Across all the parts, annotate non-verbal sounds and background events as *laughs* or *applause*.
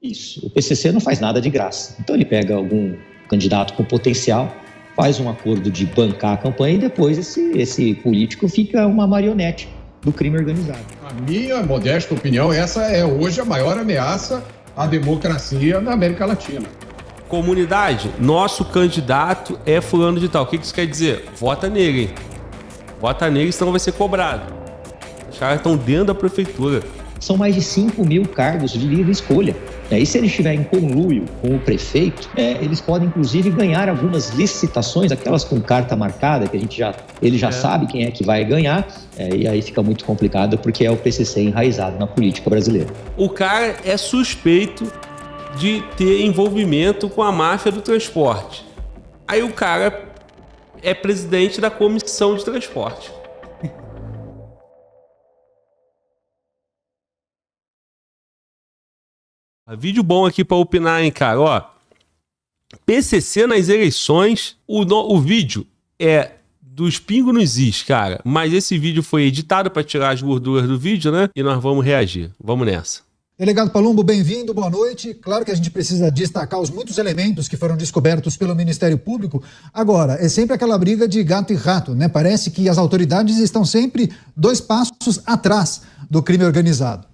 Isso. O PCC não faz nada de graça. Então ele pega algum candidato com potencial, faz um acordo de bancar a campanha e depois esse, esse político fica uma marionete do crime organizado. A minha modesta opinião, essa é hoje a maior ameaça à democracia na América Latina. Comunidade, nosso candidato é fulano de tal. O que isso quer dizer? Vota nele, hein? Vota nele, senão vai ser cobrado. Os caras estão dentro da prefeitura. São mais de 5 mil cargos de livre escolha. E se ele estiver em conluio com o prefeito, é, eles podem inclusive ganhar algumas licitações, aquelas com carta marcada, que a gente já, ele já é. sabe quem é que vai ganhar, é, e aí fica muito complicado porque é o PCC enraizado na política brasileira. O cara é suspeito de ter envolvimento com a máfia do transporte. Aí o cara é presidente da comissão de transporte. Vídeo bom aqui para opinar, hein, cara? Ó, PCC nas eleições. O, no, o vídeo é dos pingos nos is, cara. Mas esse vídeo foi editado para tirar as gorduras do vídeo, né? E nós vamos reagir. Vamos nessa. Delegado Palumbo, bem-vindo, boa noite. Claro que a gente precisa destacar os muitos elementos que foram descobertos pelo Ministério Público. Agora, é sempre aquela briga de gato e rato, né? Parece que as autoridades estão sempre dois passos atrás do crime organizado.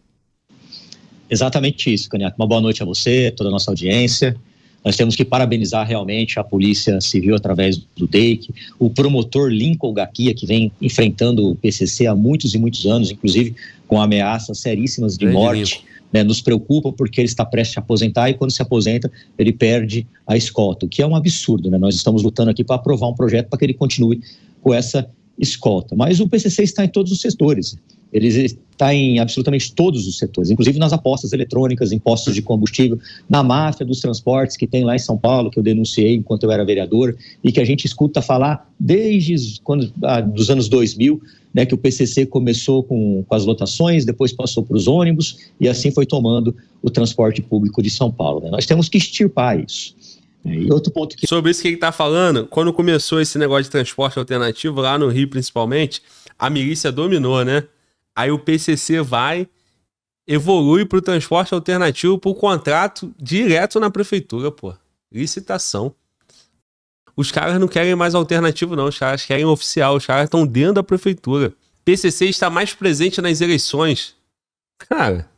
Exatamente isso, Caniato. Uma boa noite a você, toda a nossa audiência. Nós temos que parabenizar realmente a Polícia Civil através do DEIC, o promotor Lincoln Gaquia, que vem enfrentando o PCC há muitos e muitos anos, inclusive com ameaças seríssimas de morte. Né, nos preocupa porque ele está prestes a aposentar e quando se aposenta ele perde a escolta, o que é um absurdo. Né? Nós estamos lutando aqui para aprovar um projeto para que ele continue com essa escolta. Mas o PCC está em todos os setores. Ele está em absolutamente todos os setores, inclusive nas apostas eletrônicas, em de combustível, na máfia dos transportes que tem lá em São Paulo, que eu denunciei enquanto eu era vereador, e que a gente escuta falar desde quando, ah, dos anos 2000, né, que o PCC começou com, com as lotações, depois passou para os ônibus, e assim foi tomando o transporte público de São Paulo. Né? Nós temos que extirpar isso. E é outro ponto que... Sobre isso que ele está falando, quando começou esse negócio de transporte alternativo, lá no Rio principalmente, a milícia dominou, né? Aí o PCC vai, evolui para o transporte alternativo por contrato direto na prefeitura, pô. Licitação. Os caras não querem mais alternativo, não. Os caras querem oficial. Os caras estão dentro da prefeitura. PCC está mais presente nas eleições. Cara.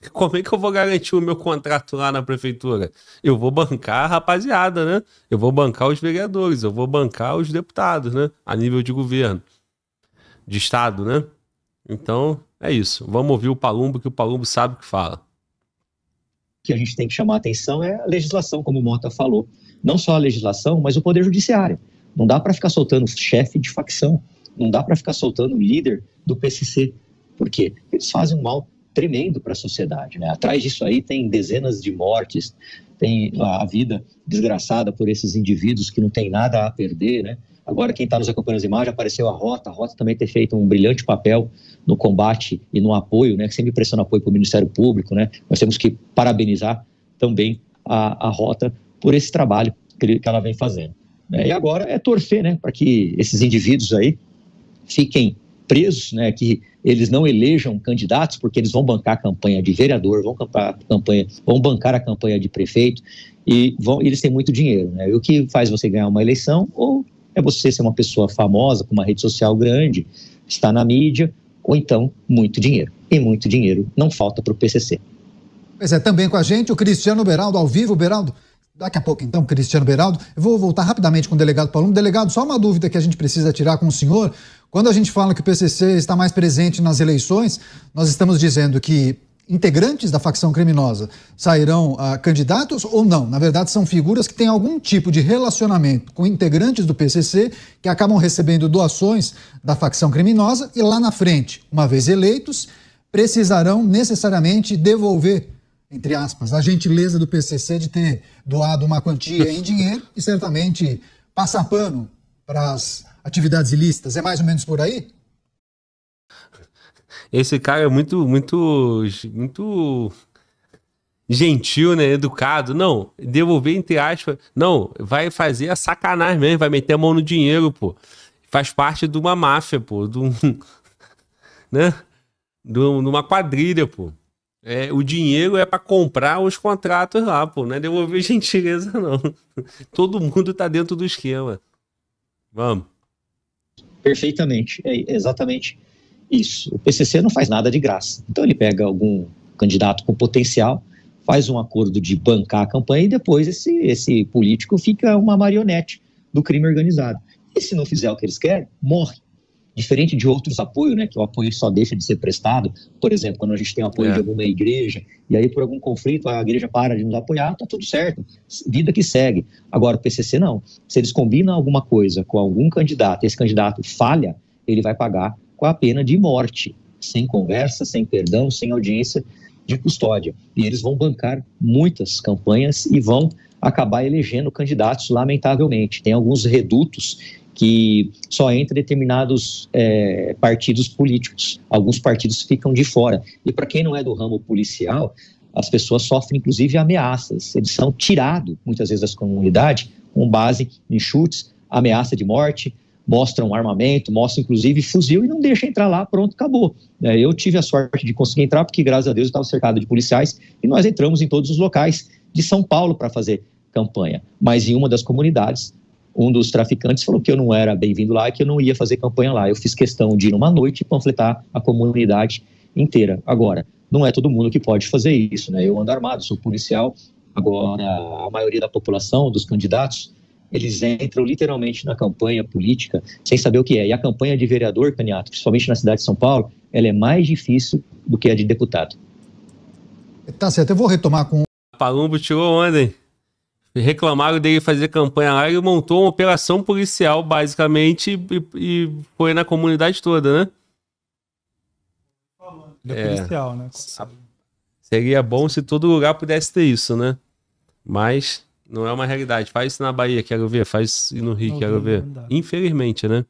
*laughs* Como é que eu vou garantir o meu contrato lá na prefeitura? Eu vou bancar a rapaziada, né? Eu vou bancar os vereadores, eu vou bancar os deputados, né? A nível de governo, de estado, né? Então, é isso. Vamos ouvir o Palumbo, que o Palumbo sabe o que fala. O que a gente tem que chamar atenção é a legislação, como o Mota falou. Não só a legislação, mas o poder judiciário. Não dá para ficar soltando chefe de facção. Não dá para ficar soltando líder do PCC. Por quê? Eles fazem um mal tremendo para a sociedade. Né? Atrás disso aí tem dezenas de mortes, tem a vida desgraçada por esses indivíduos que não tem nada a perder. Né? Agora, quem está nos acompanhando as imagens, apareceu a Rota. A Rota também tem feito um brilhante papel no combate e no apoio, né? sempre prestando apoio para o Ministério Público. Né? Nós temos que parabenizar também a, a Rota por esse trabalho que, que ela vem fazendo. Né? e agora é torcer né, para que esses indivíduos aí fiquem presos, né, que eles não elejam candidatos, porque eles vão bancar a campanha de vereador, vão, campar, campanha, vão bancar a campanha de prefeito, e vão, eles têm muito dinheiro. Né? E o que faz você ganhar uma eleição ou é você ser uma pessoa famosa, com uma rede social grande, está na mídia, ou então muito dinheiro. E muito dinheiro não falta para o PCC. Pois é, também com a gente o Cristiano Beraldo, ao vivo, Beraldo. Daqui a pouco, então, Cristiano Beraldo. Eu vou voltar rapidamente com o delegado Paulo. Delegado, só uma dúvida que a gente precisa tirar com o senhor. Quando a gente fala que o PCC está mais presente nas eleições, nós estamos dizendo que integrantes da facção criminosa sairão ah, candidatos ou não. Na verdade, são figuras que têm algum tipo de relacionamento com integrantes do PCC que acabam recebendo doações da facção criminosa e lá na frente, uma vez eleitos, precisarão necessariamente devolver entre aspas, a gentileza do PCC de ter doado uma quantia em dinheiro e certamente passar pano para as atividades ilícitas? É mais ou menos por aí? Esse cara é muito, muito, muito gentil, né? Educado. Não, devolver entre aspas. Não, vai fazer a sacanagem mesmo, vai meter a mão no dinheiro, pô. Faz parte de uma máfia, pô. De um, *laughs* né? De uma quadrilha, pô. É, o dinheiro é para comprar os contratos lá, pô. Não é devolver *laughs* gentileza, não. Todo mundo tá dentro do esquema. Vamos. Perfeitamente, é exatamente isso. O PCC não faz nada de graça. Então ele pega algum candidato com potencial, faz um acordo de bancar a campanha e depois esse, esse político fica uma marionete do crime organizado. E se não fizer o que eles querem, morre diferente de outros apoios, né, que o apoio só deixa de ser prestado, por exemplo, quando a gente tem o apoio é. de alguma igreja, e aí por algum conflito a igreja para de nos apoiar, tá tudo certo, vida que segue. Agora, o PCC não. Se eles combinam alguma coisa com algum candidato, esse candidato falha, ele vai pagar com a pena de morte, sem conversa, sem perdão, sem audiência de custódia. E eles vão bancar muitas campanhas e vão acabar elegendo candidatos, lamentavelmente. Tem alguns redutos que só entra determinados é, partidos políticos. Alguns partidos ficam de fora. E para quem não é do ramo policial, as pessoas sofrem inclusive ameaças. Eles são tirados muitas vezes das comunidades com base em chutes, ameaça de morte, mostram armamento, mostram inclusive fuzil e não deixa entrar lá, pronto, acabou. É, eu tive a sorte de conseguir entrar porque graças a Deus eu estava cercado de policiais e nós entramos em todos os locais de São Paulo para fazer campanha, mas em uma das comunidades um dos traficantes falou que eu não era bem-vindo lá e que eu não ia fazer campanha lá. Eu fiz questão de ir numa noite e panfletar a comunidade inteira. Agora, não é todo mundo que pode fazer isso, né? Eu ando armado, sou policial. Agora, a maioria da população, dos candidatos, eles entram literalmente na campanha política sem saber o que é. E a campanha de vereador, Caniato, principalmente na cidade de São Paulo, ela é mais difícil do que a de deputado. Tá certo, eu vou retomar com. Palumbo tirou onda, hein? reclamaram dele fazer campanha lá, ele montou uma operação policial, basicamente, e, e foi na comunidade toda, né? é, é policial, né? Seria bom se todo lugar pudesse ter isso, né? Mas não é uma realidade. Faz isso na Bahia, quero ver. Faz isso no Rio, não, quero é ver. Infelizmente, né?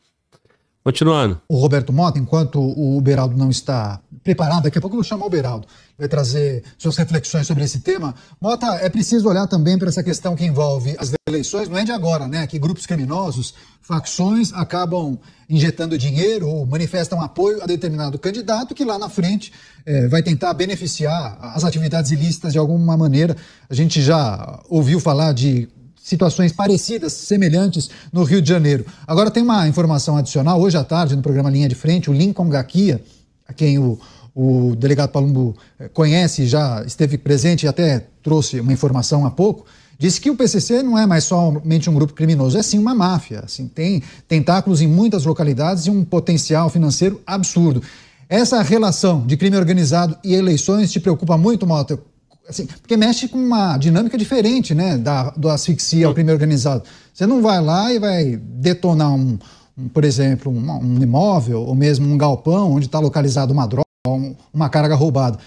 Continuando. O Roberto Mota, enquanto o Beraldo não está preparado, daqui a pouco eu vou chamar o Beraldo, vai trazer suas reflexões sobre esse tema. Mota, é preciso olhar também para essa questão que envolve as eleições, não é de agora, né? Que grupos criminosos, facções acabam injetando dinheiro ou manifestam apoio a determinado candidato que lá na frente é, vai tentar beneficiar as atividades ilícitas de alguma maneira. A gente já ouviu falar de situações parecidas, semelhantes no Rio de Janeiro. Agora tem uma informação adicional. Hoje à tarde, no programa Linha de Frente, o Lincoln Gaquia, a quem o, o delegado Palumbo eh, conhece, já esteve presente e até trouxe uma informação há pouco, disse que o PCC não é mais somente um grupo criminoso, é sim uma máfia. Assim, tem tentáculos em muitas localidades e um potencial financeiro absurdo. Essa relação de crime organizado e eleições te preocupa muito, Mota? assim, porque mexe com uma dinâmica diferente, né, da do asfixia ao crime organizado. Você não vai lá e vai detonar um, um por exemplo, um, um, imóvel ou mesmo um galpão onde está localizado uma droga, um, uma carga roubada.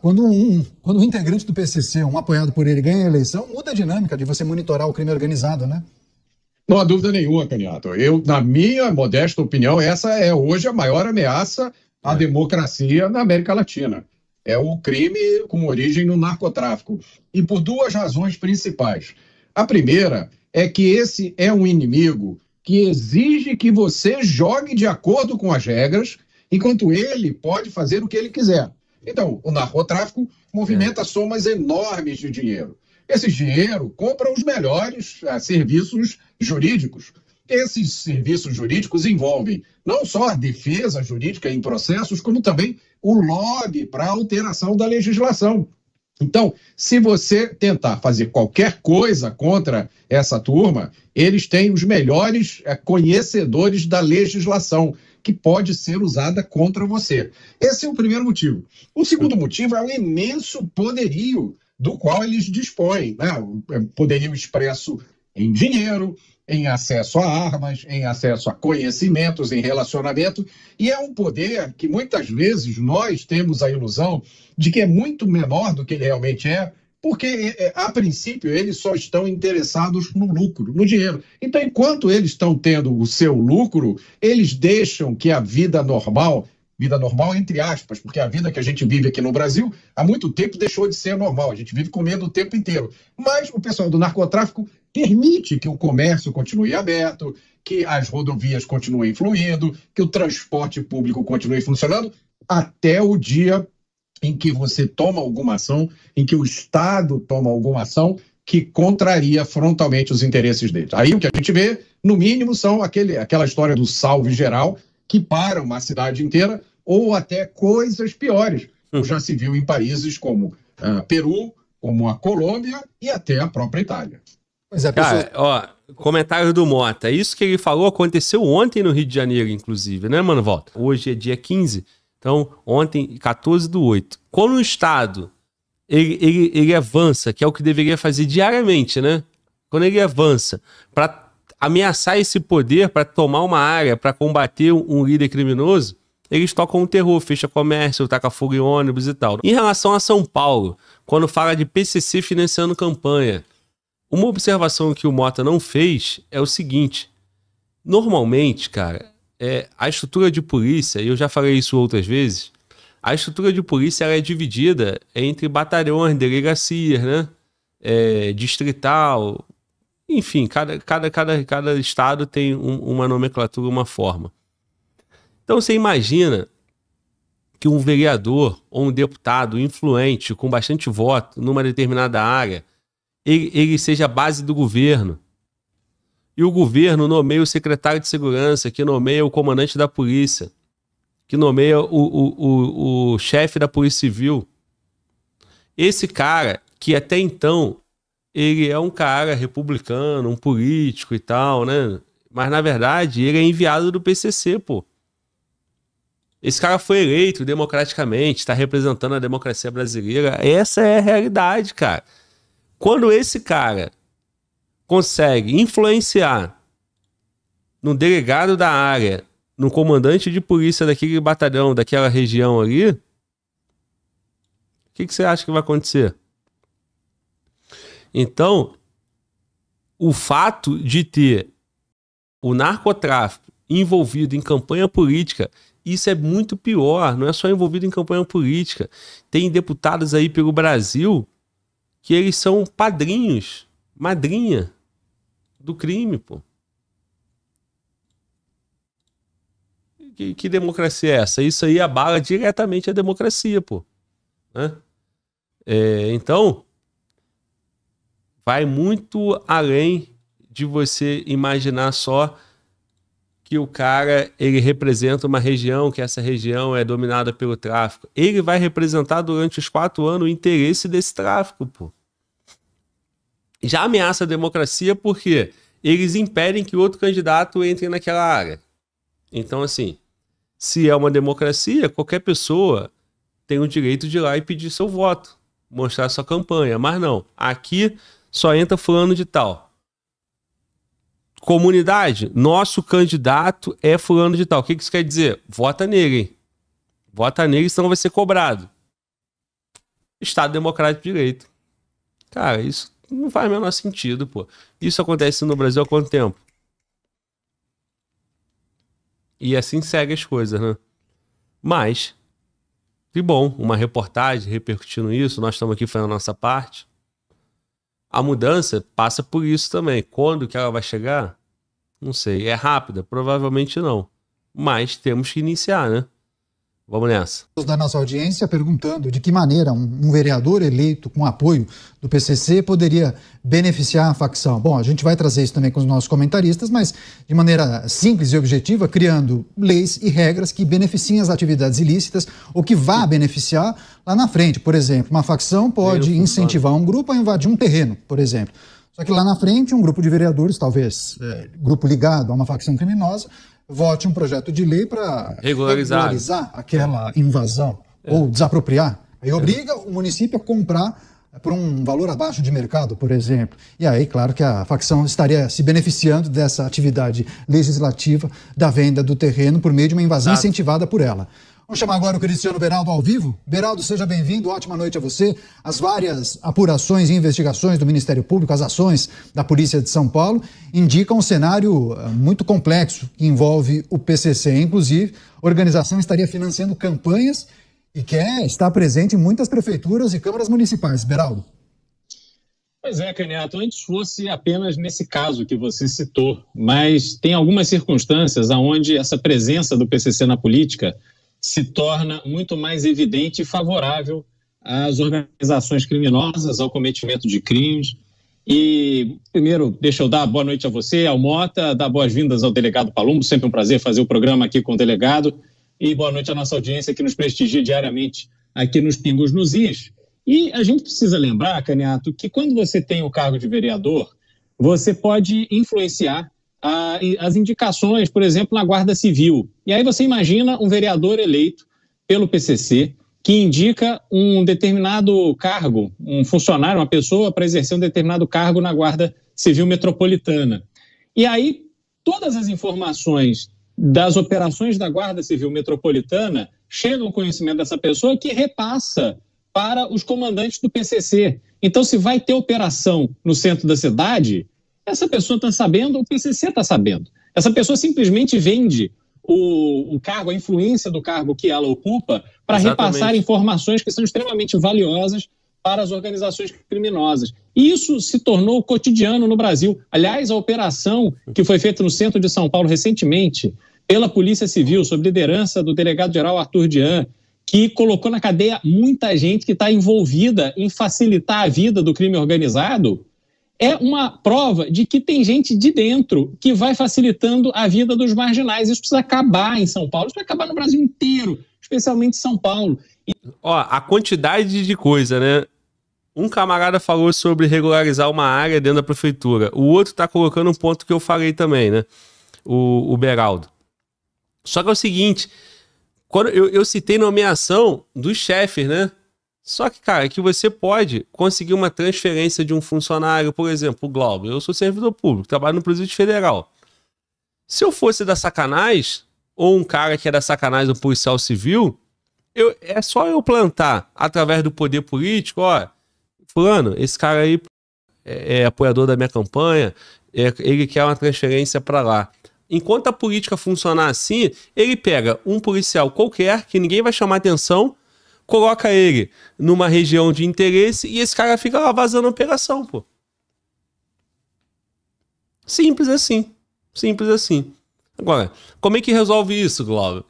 Quando um, quando um integrante do PCC, um apoiado por ele, ganha a eleição, muda a dinâmica de você monitorar o crime organizado, né? Não há dúvida nenhuma, Caniato. Eu, na minha modesta opinião, essa é hoje a maior ameaça à é. democracia na América Latina é o crime com origem no narcotráfico. E por duas razões principais. A primeira é que esse é um inimigo que exige que você jogue de acordo com as regras, enquanto ele pode fazer o que ele quiser. Então, o narcotráfico movimenta é. somas enormes de dinheiro. Esse dinheiro compra os melhores eh, serviços jurídicos esses serviços jurídicos envolvem não só a defesa jurídica em processos, como também o lobby para alteração da legislação. Então, se você tentar fazer qualquer coisa contra essa turma, eles têm os melhores eh, conhecedores da legislação que pode ser usada contra você. Esse é o primeiro motivo. O segundo motivo é o imenso poderio do qual eles dispõem, né? Eh, poderio expresso em dinheiro, em acesso a armas, em acesso a conhecimentos, em relacionamento, e é um poder que muitas vezes nós temos a ilusão de que é muito menor do que ele realmente é, porque é, é, a princípio eles só estão interessados no lucro, no dinheiro. Então, enquanto eles estão tendo o seu lucro, eles deixam que a vida normal, vida normal entre aspas, porque a vida que a gente vive aqui no Brasil há muito tempo deixou de ser normal, a gente vive com medo o tempo inteiro. Mas o pessoal do narcotráfico permite que o comércio continue aberto, que as rodovias continuem fluindo, que o transporte público continue funcionando até o dia em que você toma alguma ação, em que o Estado toma alguma ação que contraria frontalmente os interesses dele. Aí o que a gente vê, no mínimo, são aquele, aquela história do salve geral que para uma cidade inteira ou até coisas piores. Uhum. Já se viu em países como uh, Peru, como a Colômbia e até a própria Itália. Mas é, a pessoa... ó, comentário do Mota. Isso que ele falou aconteceu ontem no Rio de Janeiro, inclusive, né, mano? Volta. Hoje é dia 15. Então, ontem, 14 do 8. Quando o Estado ele, ele, ele avança, que é o que deveria fazer diariamente, né? Quando ele avança para ameaçar esse poder, para tomar uma área, para combater um líder criminoso, eles tocam o terror, fecha comércio, taca fogo em ônibus e tal. Em relação a São Paulo, quando fala de PCC financiando campanha, uma observação que o Mota não fez é o seguinte: normalmente, cara, é, a estrutura de polícia, e eu já falei isso outras vezes, a estrutura de polícia é dividida entre batalhões, delegacias, né? É, distrital, enfim, cada, cada, cada, cada estado tem um, uma nomenclatura, uma forma. Então você imagina que um vereador ou um deputado influente com bastante voto numa determinada área ele, ele seja a base do governo. E o governo nomeia o secretário de segurança, que nomeia o comandante da polícia, que nomeia o, o, o, o chefe da polícia civil. Esse cara, que até então ele é um cara republicano, um político e tal, né? Mas na verdade ele é enviado do PCC, pô. Esse cara foi eleito democraticamente, está representando a democracia brasileira. Essa é a realidade, cara. Quando esse cara consegue influenciar no delegado da área, no comandante de polícia daquele batalhão, daquela região ali, o que, que você acha que vai acontecer? Então, o fato de ter o narcotráfico envolvido em campanha política, isso é muito pior, não é só envolvido em campanha política. Tem deputados aí pelo Brasil que eles são padrinhos, madrinha do crime, pô. Que, que democracia é essa? Isso aí abala diretamente a democracia, pô. Né? É, então, vai muito além de você imaginar só que o cara ele representa uma região, que essa região é dominada pelo tráfico. Ele vai representar durante os quatro anos o interesse desse tráfico, pô. Já ameaça a democracia porque eles impedem que outro candidato entre naquela área. Então, assim, se é uma democracia, qualquer pessoa tem o direito de ir lá e pedir seu voto, mostrar sua campanha. Mas não, aqui só entra fulano de tal Comunidade, nosso candidato é fulano de tal. O que, que isso quer dizer? Vota nele, hein? Vota nele, senão vai ser cobrado. Estado Democrático de Direito. Cara, isso não faz o menor sentido, pô. Isso acontece no Brasil há quanto tempo? E assim segue as coisas, né? Mas, que bom, uma reportagem repercutindo isso, nós estamos aqui fazendo a nossa parte. A mudança passa por isso também. Quando que ela vai chegar? Não sei. É rápida? Provavelmente não. Mas temos que iniciar, né? Vamos nessa. Da nossa audiência perguntando de que maneira um, vereador eleito com apoio do PCC poderia beneficiar a facção. Bom, a gente vai trazer isso também com os nossos comentaristas, mas de maneira simples e objetiva, criando leis e regras que beneficiem as atividades ilícitas ou que vá beneficiar lá na frente. Por exemplo, uma facção pode incentivar um grupo a invadir um terreno, por exemplo. Só que lá na frente, um grupo de vereadores, talvez é, grupo ligado a uma facção criminosa, vote um projeto de lei para regularizar. regularizar. aquela invasão é. ou desapropriar. Aí é. obriga é. o município a comprar eh, por um valor abaixo de mercado, por exemplo. E aí, claro que a facção estaria se beneficiando dessa atividade legislativa da venda do terreno por meio de uma invasão Exato. incentivada por ela. Vamos chamar agora o Cristiano Beraldo ao vivo. Beraldo, seja bem-vindo, ótima noite a você. As várias apurações e investigações do Ministério Público, as ações da Polícia de São Paulo, indicam um cenário eh, muito complexo que envolve o PCC. Inclusive, a organização estaria financiando campanhas e quer estar presente em muitas prefeituras e câmaras municipais. Beraldo. Pois é, Caneto, antes fosse apenas nesse caso que você citou, mas tem algumas circunstâncias onde essa presença do PCC na política se torna muito mais evidente e favorável às organizações criminosas, ao cometimento de crimes. E primeiro, deixa eu dar boa noite a você, ao Mota, dar boas-vindas ao delegado Palumbo, sempre um prazer fazer o programa aqui com o delegado. E boa noite à nossa audiência que nos prestigia diariamente aqui nos Pingos nos Is. E a gente precisa lembrar, Caniato, que quando você tem o cargo de vereador, você pode influenciar a, as indicações, por exemplo, na Guarda Civil. E aí você imagina um vereador eleito pelo PCC que indica um determinado cargo, um funcionário, uma pessoa para exercer um determinado cargo na Guarda Civil Metropolitana. E aí todas as informações das operações da Guarda Civil Metropolitana chegam ao conhecimento dessa pessoa que repassa para os comandantes do PCC. Então, se vai ter operação no centro da cidade, essa pessoa está sabendo, o PCC está sabendo. Essa pessoa simplesmente vende o, o, cargo, a influência do cargo que ela ocupa, para repassar informações que são extremamente valiosas para as organizações criminosas. E isso se tornou cotidiano no Brasil. Aliás, a operação que foi feita no centro de São Paulo recentemente pela Polícia Civil, sob liderança do delegado-geral Arthur Dian, que colocou na cadeia muita gente que está envolvida em facilitar a vida do crime organizado, é uma prova de que tem gente de dentro que vai facilitando a vida dos marginais. Isso precisa acabar em São Paulo, isso vai acabar no Brasil inteiro, especialmente em São Paulo. E... Ó, a quantidade de coisa, né? Um camarada falou sobre regularizar uma área dentro da prefeitura. O outro está colocando um ponto que eu falei também, né? O, o Beraldo. Só que é o seguinte, quando eu, eu citei nomeação dos chefes, né? Só que, cara, é que você pode conseguir uma transferência de um funcionário, por exemplo, o Glauber. Eu sou servidor público, trabalho no Presídio Federal. Se eu fosse da sacanagem, ou um cara que é da sacanagem do policial civil, eu, é só eu plantar através do poder político, ó, fulano, esse cara aí é, é apoiador da minha campanha, é, ele quer uma transferência para lá. Enquanto a política funcionar assim, ele pega um policial qualquer, que ninguém vai chamar atenção, coloca ele numa região de interesse e esse cara fica lá vazando a operação, pô. Simples assim. Simples assim. Agora, como é que resolve isso, Glauber?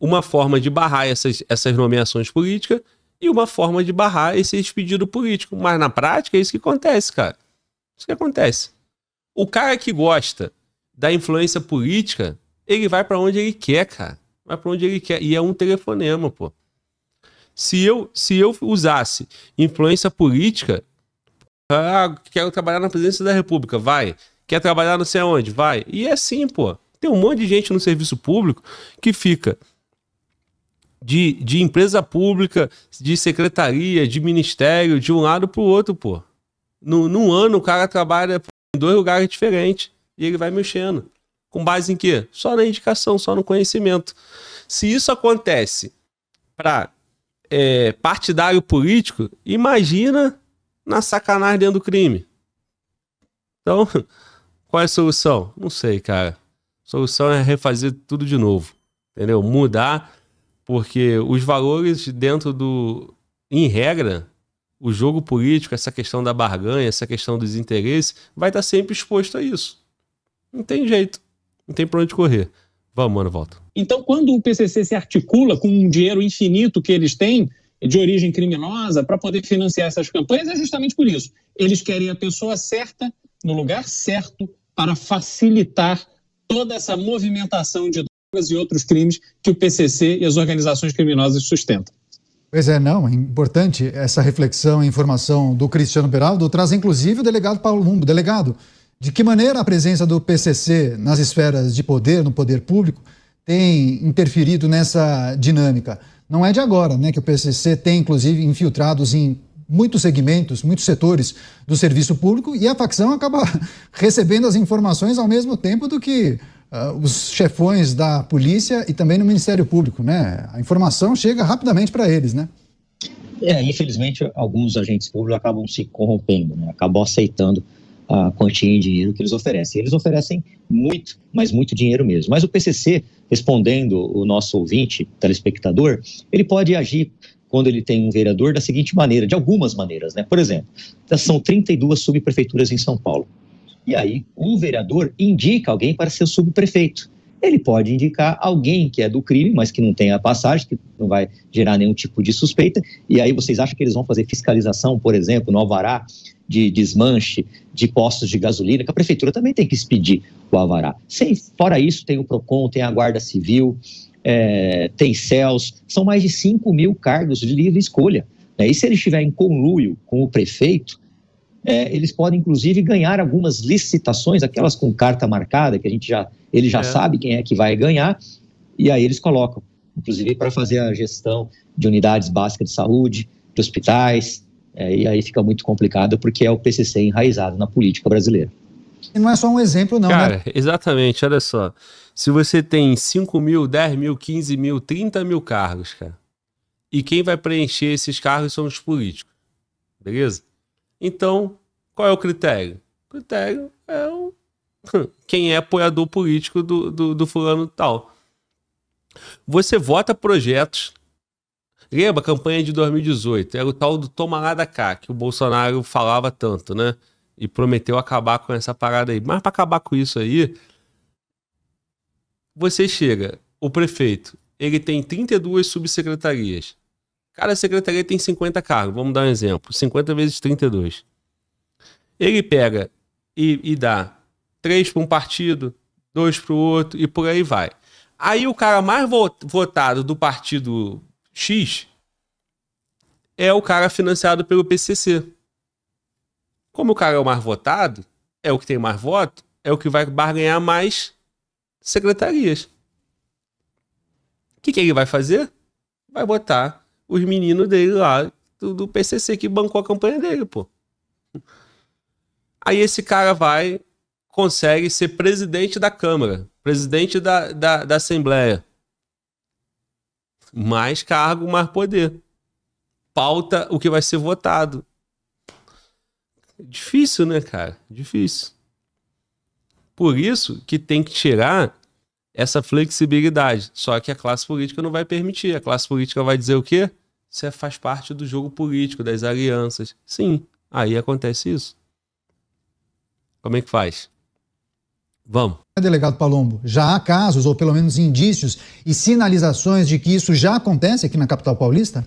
Uma forma de barrar essas, essas nomeações políticas e uma forma de barrar esse expedido político. Mas na prática é isso que acontece, cara. É isso que acontece. O cara que gosta da influência política, ele vai para onde ele quer, cara vai para onde ele quer. E é um telefonema, pô. Se eu, se eu usasse influência política, ah, quero trabalhar na presidência da República, vai. Quer trabalhar não sei aonde, vai. E é assim, pô. Tem um monte de gente no serviço público que fica de, de empresa pública, de secretaria, de ministério, de um lado para o outro, pô. No, num ano o cara trabalha em dois lugares diferentes e ele vai mexendo. Com base em quê? Só na indicação, só no conhecimento. Se isso acontece para é, partidário político, imagina na sacanagem dentro do crime. Então, *laughs* qual é a solução? Não sei, cara. A solução é refazer tudo de novo, entendeu? Mudar, porque os valores dentro do. Em regra, o jogo político, essa questão da barganha, essa questão dos interesses, vai estar sempre exposto a isso. Não tem jeito não tem para onde correr. Vamos, mano, volta. Então, quando o PCC se articula com um dinheiro infinito que eles têm de origem criminosa para poder financiar essas campanhas, é justamente por isso. Eles querem a pessoa certa no lugar certo para facilitar toda essa movimentação de drogas e outros crimes que o PCC e as organizações criminosas sustentam. Pois é, não, é importante essa reflexão e informação do Cristiano Beraldo, traz inclusive o delegado Paulo Lumbo. Delegado, de que maneira a presença do PCC nas esferas de poder, no poder público, tem interferido nessa dinâmica? Não é de agora, né, que o PCC tem inclusive infiltrados em muitos segmentos, muitos setores do serviço público e a facção acaba *laughs* recebendo as informações ao mesmo tempo do que uh, os chefões da polícia e também no Ministério Público, né? A informação chega rapidamente para eles, né? É, infelizmente alguns agentes públicos acabam se corrompendo, né? acabam aceitando a quantia em dinheiro que eles oferecem. Eles oferecem muito, mas muito dinheiro mesmo. Mas o PCC, respondendo o nosso ouvinte, telespectador, ele pode agir quando ele tem um vereador da seguinte maneira, de algumas maneiras, né? Por exemplo, são 32 subprefeituras em São Paulo. E aí, um vereador indica alguém para ser subprefeito ele pode indicar alguém que é do crime, mas que não tem a passagem, que não vai gerar nenhum tipo de suspeita. E aí vocês acham que eles vão fazer fiscalização, por exemplo, no Alvará, de desmanche de postos de gasolina, que a prefeitura também tem que expedir o Alvará. Sem, fora isso, tem o PROCON, tem a Guarda Civil, é, tem CELS, são mais de 5 mil cargos de livre escolha. Né? E se ele estiver em conluio com o prefeito, é, eles podem inclusive ganhar algumas licitações, aquelas com carta marcada, que a gente já, ele já é. sabe quem é que vai ganhar, e aí eles colocam, inclusive para fazer a gestão de unidades básicas de saúde, de hospitais, é, e aí fica muito complicado porque é o PCC enraizado na política brasileira. E não é só um exemplo, não. Né? Cara, né? exatamente, olha só. Se você tem 5 mil, 10 mil, 15 mil, 30 mil cargos, cara, e quem vai preencher esses cargos são os políticos, beleza? Então, qual é o critério? O critério é o... *laughs* quem é apoiador político do, do, do fulano tal. Você vota projetos. Lembra a campanha de 2018? Era o tal do toma lá da cá, que o Bolsonaro falava tanto, né? E prometeu acabar com essa parada aí. Mas para acabar com isso aí, você chega, o prefeito, ele tem 32 subsecretarias. Cara, secretaria tem 50 cargos, vamos dar um exemplo. 50 vezes 32. Ele pega e, e dá 3 para um partido, 2 para o outro e por aí vai. Aí o cara mais votado do partido X é o cara financiado pelo PCC. Como o cara é o mais votado, é o que tem mais voto, é o que vai barganhar mais secretarias. O que, que ele vai fazer? Vai botar os meninos dele lá do, do PCC que bancou a campanha dele, pô. Aí esse cara vai, consegue ser presidente da Câmara, presidente da, da, da Assembleia. Mais cargo, mais poder. Pauta o que vai ser votado. Difícil, né, cara? Difícil. Por isso que tem que tirar essa flexibilidade. Só que a classe política não vai permitir. A classe política vai dizer o quê? Você faz parte do jogo político, das alianças. Sim, aí acontece isso. Como é que faz? Vamos. Delegado Palombo, já há casos, ou pelo menos indícios e sinalizações de que isso já acontece aqui na capital paulista?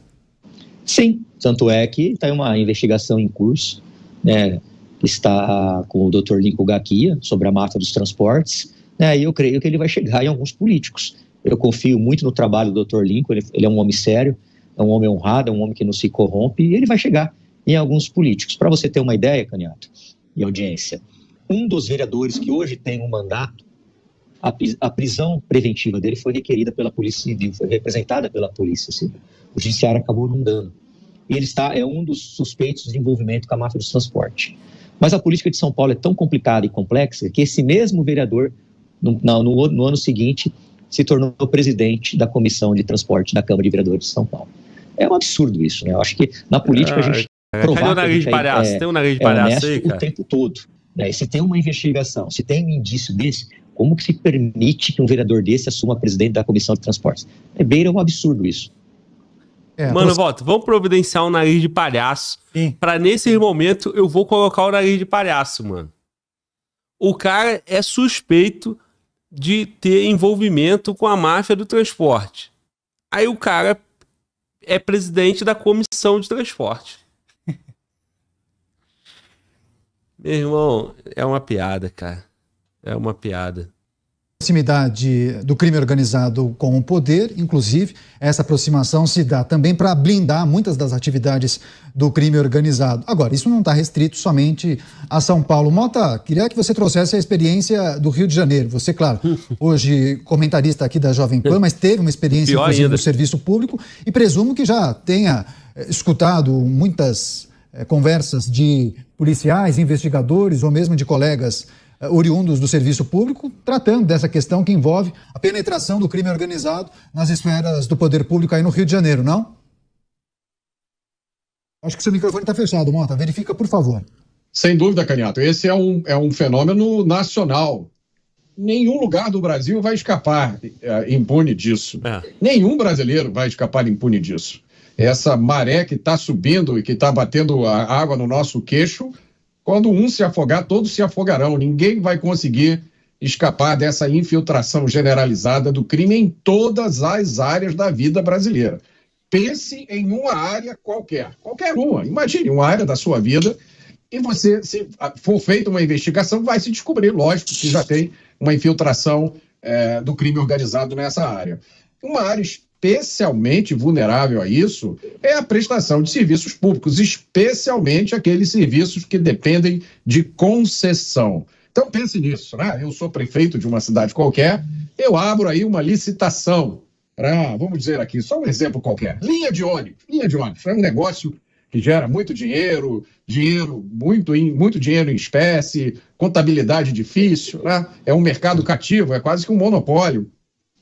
Sim, tanto é que está uma investigação em curso, né, está com o Dr. Lincoln Gaquia sobre a máfia dos transportes, né, eu creio que ele vai chegar em alguns políticos. Eu confio muito no trabalho do Dr. Lincoln, ele, ele é um homem sério, é um homem honrado, é um homem que não se corrompe, e ele vai chegar em alguns políticos. Para você ter uma ideia, Caniato, e audiência, um dos vereadores que hoje tem um mandato, a, a prisão preventiva dele foi requerida pela Polícia Civil, foi representada pela Polícia Civil. O judiciário acabou não dando. E ele está, é um dos suspeitos de envolvimento com a máfia do transporte. Mas a política de São Paulo é tão complicada e complexa que esse mesmo vereador no, no, no ano seguinte, se tornou presidente da Comissão de Transporte da Câmara de Vereadores de São Paulo. É um absurdo isso, né? Eu acho que na política ah, a gente. Provar o nariz de é, palhaço? É, tem um nariz de é palhaço é aí, cara? O tempo todo. Né? E se tem uma investigação, se tem um indício desse, como que se permite que um vereador desse assuma presidente da Comissão de Transportes? É beira um absurdo isso. É, Mano, você... volta, vamos providenciar um nariz de palhaço. para Pra nesse momento eu vou colocar o nariz de palhaço, mano. O cara é suspeito de ter envolvimento com a máfia do transporte. Aí o cara é presidente da comissão de transporte. *laughs* Meu irmão, é uma piada, cara. É uma piada proximidade do crime organizado com o poder, inclusive, essa aproximação se dá também para blindar muitas das atividades do crime organizado. Agora, isso não está restrito somente a São Paulo. Mota, queria que você trouxesse a experiência do Rio de Janeiro. Você, claro, *laughs* hoje comentarista aqui da Jovem Pan, mas teve uma experiência, no serviço público e presumo que já tenha eh, escutado muitas eh, conversas de policiais, investigadores ou mesmo de colegas eh, oriundos do serviço público, tratando dessa questão que envolve a penetração do crime organizado nas esferas do poder público aí no Rio de Janeiro, não? Acho que seu microfone está fechado, Mota. Verifica, por favor. Sem dúvida, Caniato. Esse é um, é um fenômeno nacional. Nenhum lugar do Brasil vai escapar é, impune disso. É. Nenhum brasileiro vai escapar impune disso. Essa maré que está subindo e que está batendo a água no nosso queixo quando um se afogar, todos se afogarão. Ninguém vai conseguir escapar dessa infiltração generalizada do crime em todas as áreas da vida brasileira. Pense em uma área qualquer, qualquer uma. Imagine uma área da sua vida e você, se for feita uma investigação, vai se descobrir, lógico, que já tem uma infiltração é, do crime organizado nessa área. Uma área especialmente vulnerável a isso é a prestação de serviços públicos, especialmente aqueles serviços que dependem de concessão. Então pense nisso, né? Eu sou prefeito de uma cidade qualquer, eu abro aí uma licitação para, né? vamos dizer aqui, só um exemplo qualquer, linha de ônibus. Linha de ônibus é um negócio que gera muito dinheiro, dinheiro, muito, muito dinheiro em espécie, contabilidade difícil, né? é um mercado cativo, é quase que um monopólio.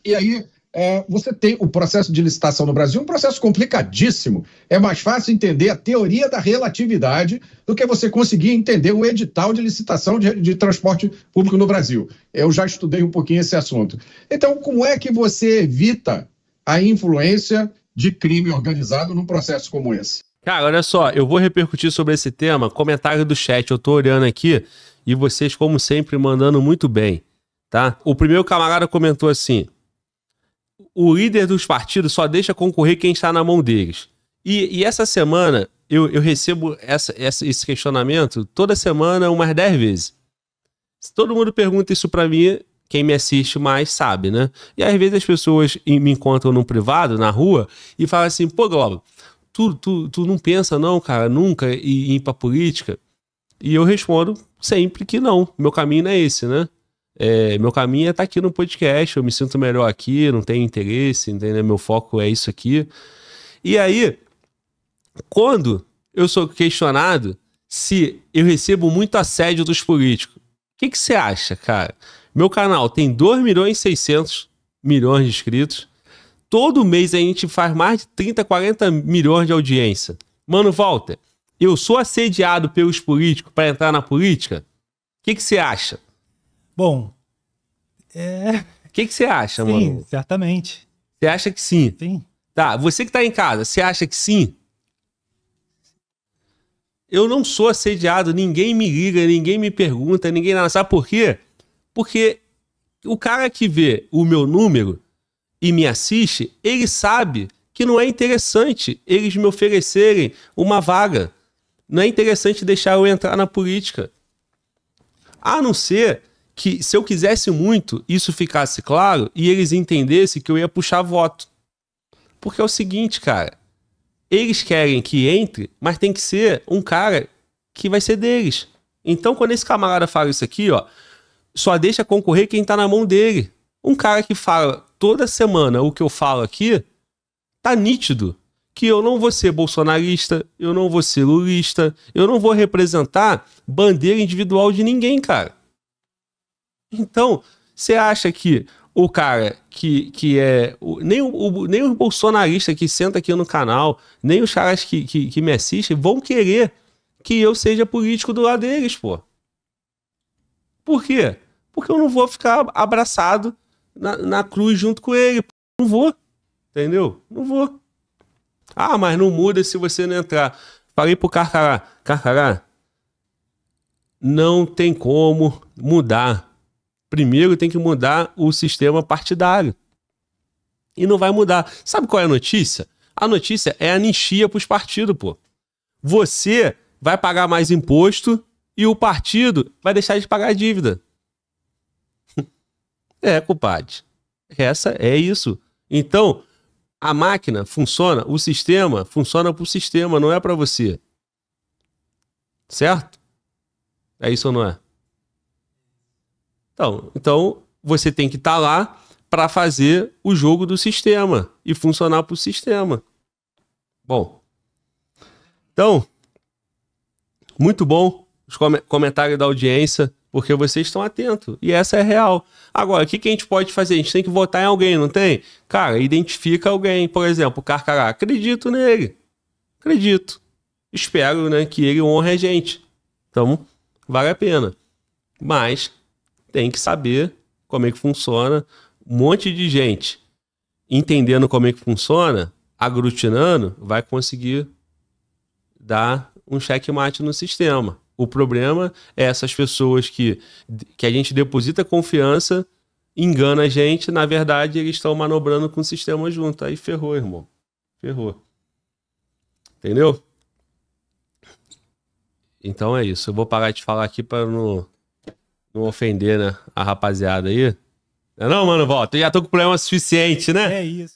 E aí é, você tem o processo de licitação no Brasil, um processo complicadíssimo. É mais fácil entender a teoria da relatividade do que você conseguir entender o edital de licitação de, de transporte público no Brasil. Eu já estudei um pouquinho esse assunto. Então, como é que você evita a influência de crime organizado num processo como esse? Cara, olha só, eu vou repercutir sobre esse tema, comentário do chat, eu estou olhando aqui e vocês, como sempre, mandando muito bem, tá? O primeiro camarada comentou assim: o líder dos partidos só deixa concorrer quem está na mão deles. E, e essa semana eu, eu recebo essa, essa, esse questionamento toda semana umas 10 vezes. Todo mundo pergunta isso para mim, quem me assiste mais sabe, né? E às vezes as pessoas me encontram no privado, na rua, e falam assim: pô, Globo, tu, tu, tu não pensa, não, cara, nunca em ir pra política? E eu respondo sempre que não, meu caminho não é esse, né? é, meu caminho é estar tá aqui no podcast, eu me sinto melhor aqui, não tenho interesse, entendeu? Meu foco é isso aqui. E aí, quando eu sou questionado se eu recebo muito assédio dos políticos, o que, você acha, cara? Meu canal tem 2 milhões e 600 milhões de inscritos. Todo mês a gente faz mais de 30, 40 milhões de audiência. Mano, volta. Eu sou assediado pelos políticos para entrar na política? O que você acha? Bom, é... O que, que você acha, sim, mano? Sim, certamente. Você acha que sim? Sim. Tá, você que tá em casa, você acha que sim? Eu não sou assediado, ninguém me liga, ninguém me pergunta, ninguém nada. Sabe por quê? Porque o cara que vê o meu número e me assiste, ele sabe que não é interessante eles me oferecerem uma vaga. Não é interessante deixar eu entrar na política. A não ser que se eu quisesse muito, isso ficasse claro e eles entendessem que eu ia puxar voto. Porque é o seguinte, cara, eles querem que entre, mas tem que ser um cara que vai ser deles. Então, quando esse camarada fala isso aqui, ó, só deixa concorrer quem tá na mão dele. Um cara que fala toda semana o que eu falo aqui, tá nítido que eu não vou ser bolsonarista, eu não vou ser lulista, eu não vou representar bandeira individual de ninguém, cara. Então, você acha que o cara que, que é. Nem o, nem o bolsonarista que senta aqui no canal, nem os caras que, que, que me assistem vão querer que eu seja político do lado deles, pô. Por quê? Porque eu não vou ficar abraçado na, na cruz junto com ele. Não vou. Entendeu? Não vou. Ah, mas não muda se você não entrar. Falei pro Carcará. Carcará, não tem como mudar primeiro tem que mudar o sistema partidário. E não vai mudar. Sabe qual é a notícia? A notícia é anistia para os partidos, pô. Você vai pagar mais imposto e o partido vai deixar de pagar a dívida. *laughs* é, compadre. Essa é isso. Então, a máquina funciona, o sistema funciona para o sistema, não é para você. Certo? É isso ou não é? Então, então você tem que estar tá lá para fazer o jogo do sistema e funcionar para o sistema. Bom, então, muito bom os com comentários da audiência, porque vocês estão atentos e essa é real. Agora, o que, que a gente pode fazer? A gente tem que votar em alguém, não tem? Cara, identifica alguém, por exemplo, o Carcará, acredito nele, acredito. Espero né, que ele honre a gente. Então, vale a pena. Mas tem que saber como é que funciona. Um monte de gente entendendo como é que funciona, aglutinando, vai conseguir dar um checkmate no sistema. O problema é essas pessoas que, que a gente deposita confiança, engana a gente, na verdade eles estão manobrando com o sistema junto. Aí ferrou, irmão. Ferrou. Entendeu? Então é isso. Eu vou parar de falar aqui para não não ofender né, a rapaziada aí. É não, mano, volta. já tô com problema suficiente, né? É isso.